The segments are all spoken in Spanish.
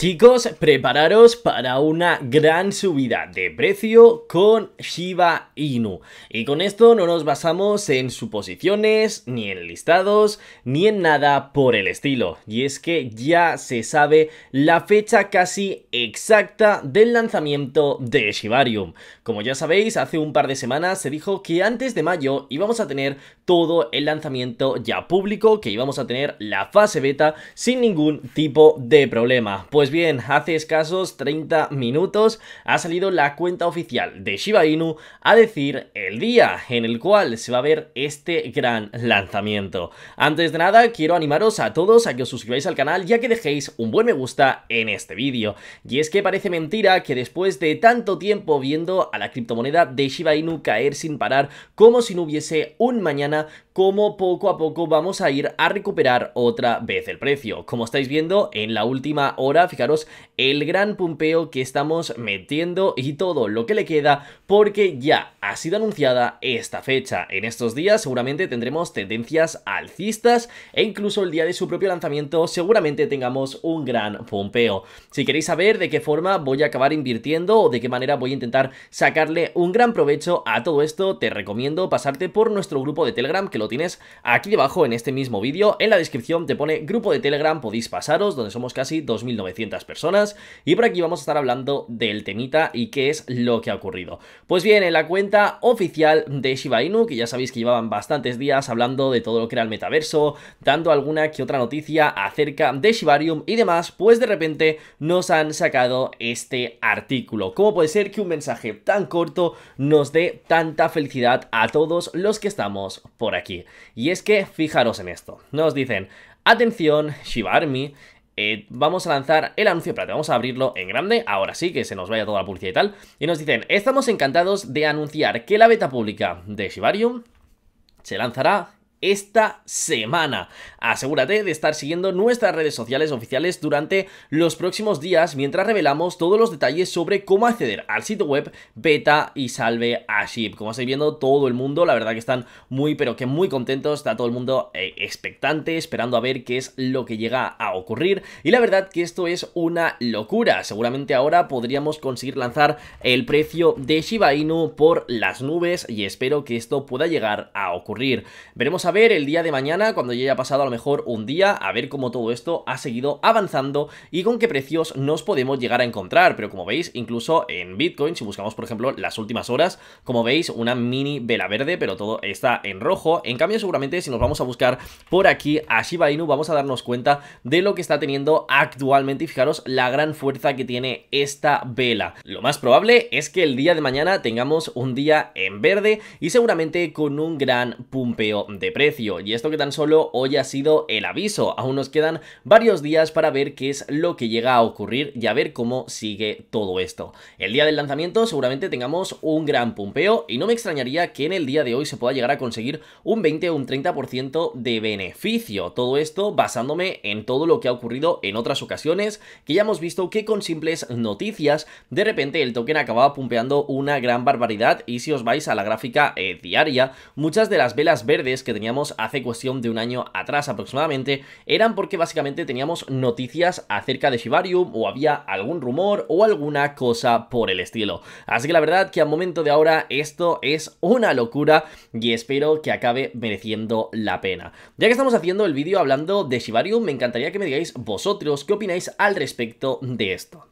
Chicos, prepararos para una gran subida de precio con Shiba Inu. Y con esto no nos basamos en suposiciones, ni en listados, ni en nada por el estilo. Y es que ya se sabe la fecha casi exacta del lanzamiento de Shibarium. Como ya sabéis, hace un par de semanas se dijo que antes de mayo íbamos a tener todo el lanzamiento ya público, que íbamos a tener la fase beta sin ningún tipo de problema. Pues pues bien, hace escasos 30 minutos ha salido la cuenta oficial de Shiba Inu a decir el día en el cual se va a ver este gran lanzamiento. Antes de nada, quiero animaros a todos a que os suscribáis al canal ya que dejéis un buen me gusta en este vídeo. Y es que parece mentira que después de tanto tiempo viendo a la criptomoneda de Shiba Inu caer sin parar como si no hubiese un mañana, como poco a poco vamos a ir a recuperar otra vez el precio. Como estáis viendo, en la última hora, fijaros el gran pumpeo que estamos metiendo y todo lo que le queda porque ya ha sido anunciada esta fecha. En estos días seguramente tendremos tendencias alcistas e incluso el día de su propio lanzamiento seguramente tengamos un gran pumpeo. Si queréis saber de qué forma voy a acabar invirtiendo o de qué manera voy a intentar sacarle un gran provecho a todo esto, te recomiendo pasarte por nuestro grupo de Telegram que lo tienes aquí debajo en este mismo vídeo. En la descripción te pone grupo de Telegram, podéis pasaros, donde somos casi 2.900 personas. Y por aquí vamos a estar hablando del temita y qué es lo que ha ocurrido. Pues bien, en la cuenta oficial de Shiba Inu, que ya sabéis que llevaban bastantes días hablando de todo lo que era el metaverso, dando alguna que otra noticia acerca de Shibarium y demás, pues de repente nos han sacado este artículo. ¿Cómo puede ser que un mensaje tan corto nos dé tanta felicidad a todos los que estamos por aquí? Y es que fijaros en esto. Nos dicen, atención, Shiba eh, vamos a lanzar el anuncio vamos a abrirlo en grande, ahora sí, que se nos vaya toda la publicidad y tal. Y nos dicen, estamos encantados de anunciar que la beta pública de Shibarium se lanzará esta semana. Asegúrate de estar siguiendo nuestras redes sociales oficiales durante los próximos días mientras revelamos todos los detalles sobre cómo acceder al sitio web beta y salve a ship. Como estáis viendo, todo el mundo, la verdad que están muy pero que muy contentos, está todo el mundo eh, expectante, esperando a ver qué es lo que llega a ocurrir y la verdad que esto es una locura. Seguramente ahora podríamos conseguir lanzar el precio de Shiba Inu por las nubes y espero que esto pueda llegar a ocurrir. Veremos a ver el día de mañana, cuando ya haya pasado a lo mejor un día, a ver cómo todo esto ha seguido avanzando y con qué precios nos podemos llegar a encontrar. Pero como veis, incluso en Bitcoin, si buscamos por ejemplo las últimas horas, como veis, una mini vela verde, pero todo está en rojo. En cambio, seguramente si nos vamos a buscar por aquí a Shiba Inu, vamos a darnos cuenta de lo que está teniendo actualmente y fijaros la gran fuerza que tiene esta vela. Lo más probable es que el día de mañana tengamos un día en verde y seguramente con un gran pumpeo de precios y esto que tan solo hoy ha sido el aviso. Aún nos quedan varios días para ver qué es lo que llega a ocurrir y a ver cómo sigue todo esto. El día del lanzamiento seguramente tengamos un gran pumpeo y no me extrañaría que en el día de hoy se pueda llegar a conseguir un 20 o un 30% de beneficio. Todo esto basándome en todo lo que ha ocurrido en otras ocasiones que ya hemos visto que con simples noticias de repente el token acababa pumpeando una gran barbaridad y si os vais a la gráfica eh, diaria muchas de las velas verdes que tenían hace cuestión de un año atrás aproximadamente, eran porque básicamente teníamos noticias acerca de Shibarium o había algún rumor o alguna cosa por el estilo. Así que la verdad que al momento de ahora esto es una locura y espero que acabe mereciendo la pena. Ya que estamos haciendo el vídeo hablando de Shibarium, me encantaría que me digáis vosotros qué opináis al respecto de esto.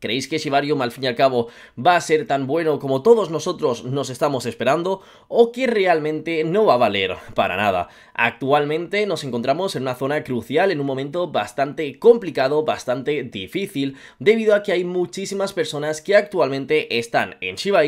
¿Creéis que Shibarium al fin y al cabo va a ser tan bueno como todos nosotros nos estamos esperando? ¿O que realmente no va a valer para nada? Actualmente nos encontramos en una zona crucial, en un momento bastante complicado, bastante difícil, debido a que hay muchísimas personas que actualmente están en Shiba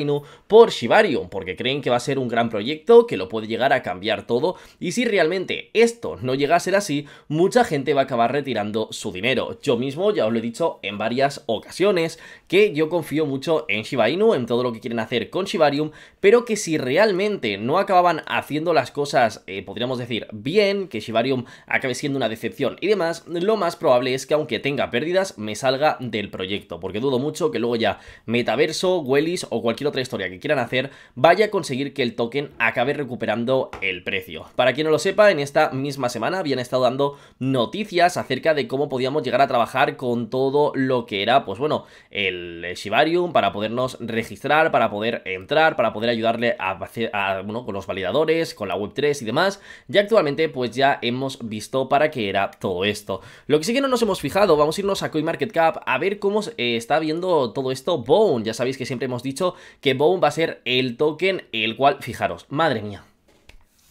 por Shibarium, porque creen que va a ser un gran proyecto, que lo puede llegar a cambiar todo, y si realmente esto no llega a ser así, mucha gente va a acabar retirando su dinero. Yo mismo ya os lo he dicho en varias ocasiones, que yo confío mucho en Shiba Inu, en todo lo que quieren hacer con Shibarium, pero que si realmente no acababan haciendo las cosas, eh, podríamos decir, bien, que Shibarium acabe siendo una decepción y demás, lo más probable es que aunque tenga pérdidas, me salga del proyecto, porque dudo mucho que luego ya Metaverso, Wellis o cualquier otra historia que quieran hacer vaya a conseguir que el token acabe recuperando el precio. Para quien no lo sepa, en esta misma semana habían estado dando noticias acerca de cómo podíamos llegar a trabajar con todo lo que era, pues bueno, el Shibarium, para podernos registrar, para poder entrar, para poder ayudarle a, a bueno, con los validadores, con la Web3 y demás. Y actualmente pues ya hemos visto para qué era todo esto. Lo que sí que no nos hemos fijado, vamos a irnos a CoinMarketCap a ver cómo eh, está viendo todo esto Bone. Ya sabéis que siempre hemos dicho que Bone va a ser el token el cual, fijaros, madre mía.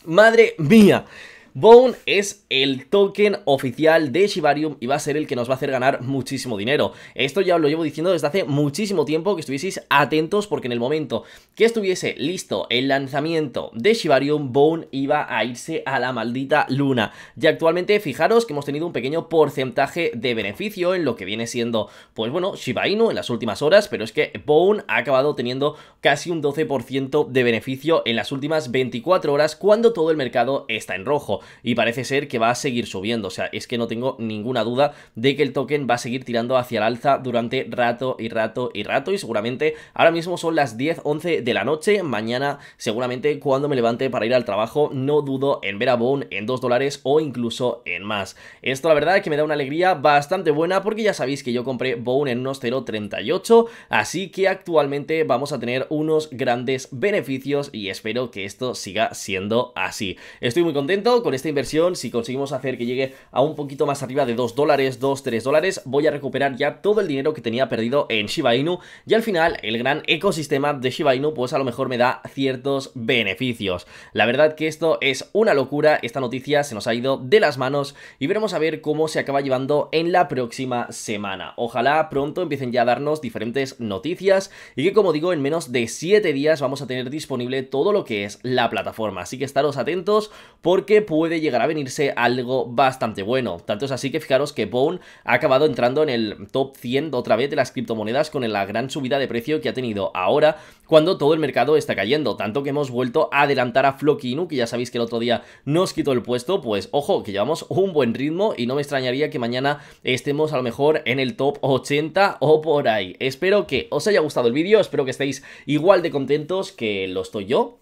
Madre mía. Bone es el token oficial de Shibarium y va a ser el que nos va a hacer ganar muchísimo dinero. Esto ya os lo llevo diciendo desde hace muchísimo tiempo que estuvieseis atentos porque en el momento que estuviese listo el lanzamiento de Shibarium, Bone iba a irse a la maldita luna. Y actualmente fijaros que hemos tenido un pequeño porcentaje de beneficio en lo que viene siendo, pues bueno, Shiba Inu en las últimas horas, pero es que Bone ha acabado teniendo casi un 12% de beneficio en las últimas 24 horas cuando todo el mercado está en rojo y parece ser que va a seguir subiendo, o sea, es que no tengo ninguna duda de que el token va a seguir tirando hacia el alza durante rato y rato y rato y seguramente ahora mismo son las 10, 11 de la noche, mañana seguramente cuando me levante para ir al trabajo no dudo en ver a Bone en 2 dólares o incluso en más. Esto la verdad es que me da una alegría bastante buena porque ya sabéis que yo compré Bone en unos 0.38, así que actualmente vamos a tener unos grandes beneficios y espero que esto siga siendo así. Estoy muy contento con esta inversión, si conseguimos hacer que llegue a un poquito más arriba de 2 dólares, 2, 3 dólares, voy a recuperar ya todo el dinero que tenía perdido en Shiba Inu y al final el gran ecosistema de Shiba Inu pues a lo mejor me da ciertos beneficios. La verdad que esto es una locura, esta noticia se nos ha ido de las manos y veremos a ver cómo se acaba llevando en la próxima semana. Ojalá pronto empiecen ya a darnos diferentes noticias y que como digo en menos de siete 7 días vamos a tener disponible todo lo que es la plataforma, así que estaros atentos porque puede llegar a venirse algo bastante bueno. Tanto es así que fijaros que Bone ha acabado entrando en el top 100 otra vez de las criptomonedas con la gran subida de precio que ha tenido ahora cuando todo el mercado está cayendo, tanto que hemos vuelto a adelantar a Inu, que ya sabéis que el otro día nos quitó el puesto, pues ojo, que llevamos un buen ritmo y no me extrañaría que mañana estemos a lo mejor en el top 80 o por ahí. Espero que os haya gustado el vídeo, espero que estéis igual de contentos que lo estoy yo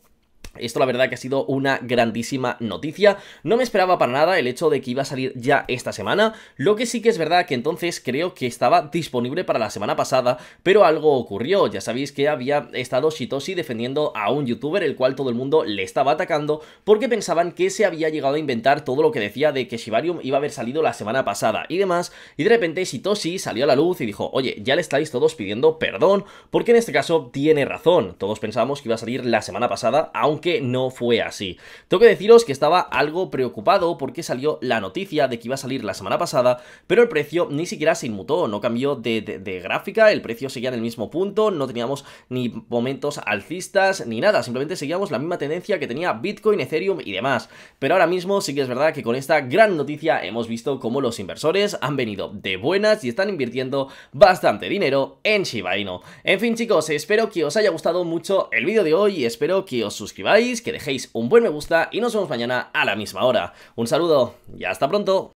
esto la verdad que ha sido una grandísima noticia. No me esperaba para nada el hecho de que iba a salir ya esta semana. Lo que sí que es verdad que entonces creo que estaba disponible para la semana pasada, pero algo ocurrió. Ya sabéis que había estado Shitoshi defendiendo a un youtuber el cual todo el mundo le estaba atacando porque pensaban que se había llegado a inventar todo lo que decía de que Shibarium iba a haber salido la semana pasada y demás. Y de repente Shitoshi salió a la luz y dijo, oye, ya le estáis todos pidiendo perdón porque en este caso tiene razón. Todos pensábamos que iba a salir la semana pasada, aunque no fue así. Tengo que deciros que estaba algo preocupado porque salió la noticia de que iba a salir la semana pasada, pero el precio ni siquiera se inmutó, no cambió de, gráfica, el precio seguía en el mismo punto, no teníamos ni momentos alcistas ni nada, simplemente seguíamos la misma tendencia que tenía Bitcoin, Ethereum y demás. Pero ahora mismo sí que es verdad que con esta gran noticia hemos visto cómo los inversores han venido de buenas y están invirtiendo bastante dinero en Shiba En fin chicos, espero que os haya gustado mucho el vídeo de hoy, y espero que os suscribáis que dejéis un buen me gusta y nos vemos mañana a la misma hora. Un saludo y hasta pronto.